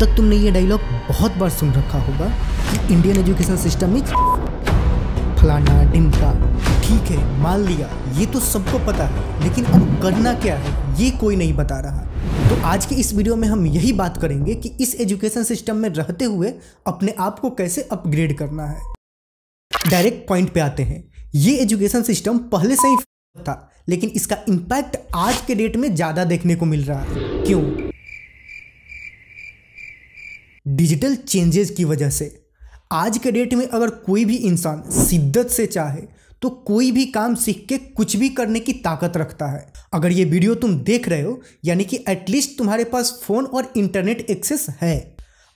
तक तुमने ये डायलॉग बहुत बार सुन रखा होगा कि इंडियन एजुकेशन सिस्टम में फलाना ढिमका ठीक है मान लिया ये तो सबको पता है लेकिन अब करना क्या है ये कोई नहीं बता रहा तो आज के इस वीडियो में हम यही बात करेंगे कि इस एजुकेशन सिस्टम में रहते हुए अपने आप को कैसे अपग्रेड करना है डायरेक्ट पॉइंट पे आते हैं ये एजुकेशन सिस्टम पहले से ही था लेकिन इसका इम्पैक्ट आज के डेट में ज़्यादा देखने को मिल रहा है क्यों डिजिटल चेंजेस की वजह से आज के डेट में अगर कोई भी इंसान शिद्दत से चाहे तो कोई भी काम सीख के कुछ भी करने की ताकत रखता है अगर ये वीडियो तुम देख रहे हो यानी कि एटलीस्ट तुम्हारे पास फ़ोन और इंटरनेट एक्सेस है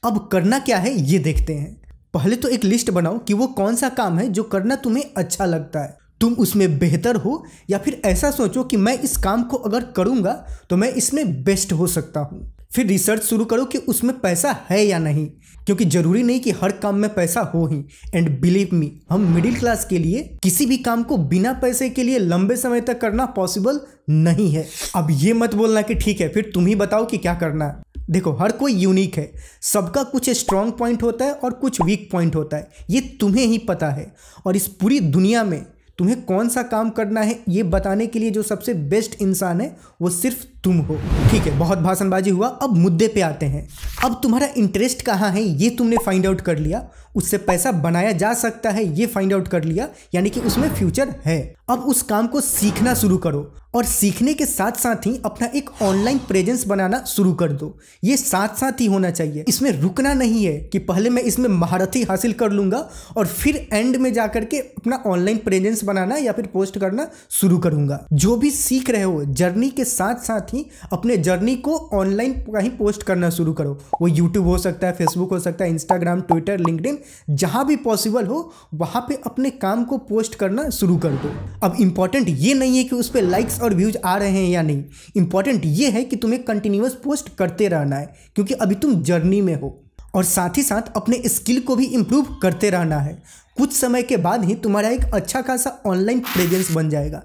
अब करना क्या है ये देखते हैं पहले तो एक लिस्ट बनाओ कि वो कौन सा काम है जो करना तुम्हें अच्छा लगता है तुम उसमें बेहतर हो या फिर ऐसा सोचो कि मैं इस काम को अगर करूँगा तो मैं इसमें बेस्ट हो सकता हूँ फिर रिसर्च शुरू करो कि उसमें पैसा है या नहीं क्योंकि जरूरी नहीं कि हर काम में पैसा हो ही एंड बिलीव मी हम मिडिल क्लास के लिए किसी भी काम को बिना पैसे के लिए लंबे समय तक करना पॉसिबल नहीं है अब ये मत बोलना कि ठीक है फिर तुम ही बताओ कि क्या करना है देखो हर कोई यूनिक है सबका कुछ स्ट्रॉन्ग पॉइंट होता है और कुछ वीक पॉइंट होता है ये तुम्हें ही पता है और इस पूरी दुनिया में तुम्हें कौन सा काम करना है ये बताने के लिए जो सबसे बेस्ट इंसान है वो सिर्फ तुम हो ठीक है बहुत भाषणबाजी हुआ अब मुद्दे पे आते हैं अब तुम्हारा इंटरेस्ट कहाँ है ये तुमने फाइंड आउट कर लिया उससे पैसा बनाया जा सकता है ये फाइंड आउट कर लिया यानी कि उसमें फ्यूचर है अब उस काम को सीखना शुरू करो और सीखने के साथ साथ ही अपना एक ऑनलाइन प्रेजेंस बनाना शुरू कर दो ये साथ साथ ही होना चाहिए इसमें रुकना नहीं है कि पहले मैं इसमें महारथी हासिल कर लूँगा और फिर एंड में जा करके अपना ऑनलाइन प्रेजेंस बनाना या फिर पोस्ट करना शुरू करूँगा जो भी सीख रहे हो जर्नी के साथ साथ ही अपने जर्नी को ऑनलाइन कहीं पोस्ट करना शुरू करो वो यूट्यूब हो सकता है फेसबुक हो सकता है इंस्टाग्राम ट्विटर इन जहाँ भी पॉसिबल हो वहाँ पर अपने काम को पोस्ट करना शुरू कर दो अब इम्पॉर्टेंट ये नहीं है कि उस पर लाइक्स और व्यूज़ आ रहे हैं या नहीं इंपॉर्टेंट ये है कि तुम्हें कंटिन्यूस पोस्ट करते रहना है क्योंकि अभी तुम जर्नी में हो और साथ ही साथ अपने स्किल को भी इम्प्रूव करते रहना है कुछ समय के बाद ही तुम्हारा एक अच्छा खासा ऑनलाइन प्रेजेंस बन जाएगा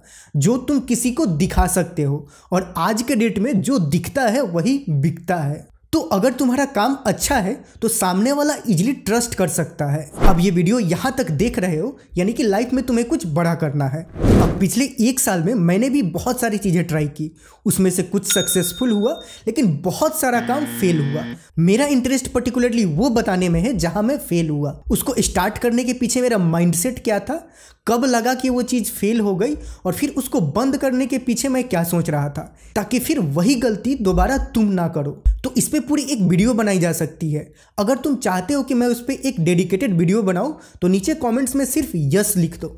जो तुम किसी को दिखा सकते हो और आज के डेट में जो दिखता है वही बिकता है तो अगर तुम्हारा काम अच्छा है तो सामने वाला इजिली ट्रस्ट कर सकता है अब ये वीडियो यहाँ तक देख रहे हो यानी कि लाइफ में तुम्हें कुछ बड़ा करना है अब पिछले एक साल में मैंने भी बहुत सारी चीज़ें ट्राई की उसमें से कुछ सक्सेसफुल हुआ लेकिन बहुत सारा काम फेल हुआ मेरा इंटरेस्ट पर्टिकुलरली वो बताने में है जहाँ मैं फेल हुआ उसको स्टार्ट करने के पीछे मेरा माइंडसेट क्या था कब लगा कि वो चीज़ फेल हो गई और फिर उसको बंद करने के पीछे मैं क्या सोच रहा था ताकि फिर वही गलती दोबारा तुम ना करो तो इस पर पूरी एक वीडियो बनाई जा सकती है अगर तुम चाहते हो कि मैं उस पर एक डेडिकेटेड वीडियो बनाऊँ तो नीचे कॉमेंट्स में सिर्फ यस लिख दो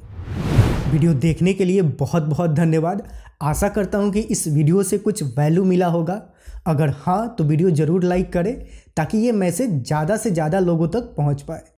वीडियो देखने के लिए बहुत बहुत धन्यवाद आशा करता हूँ कि इस वीडियो से कुछ वैल्यू मिला होगा अगर हाँ तो वीडियो ज़रूर लाइक करें ताकि ये मैसेज ज़्यादा से ज़्यादा लोगों तक पहुँच पाए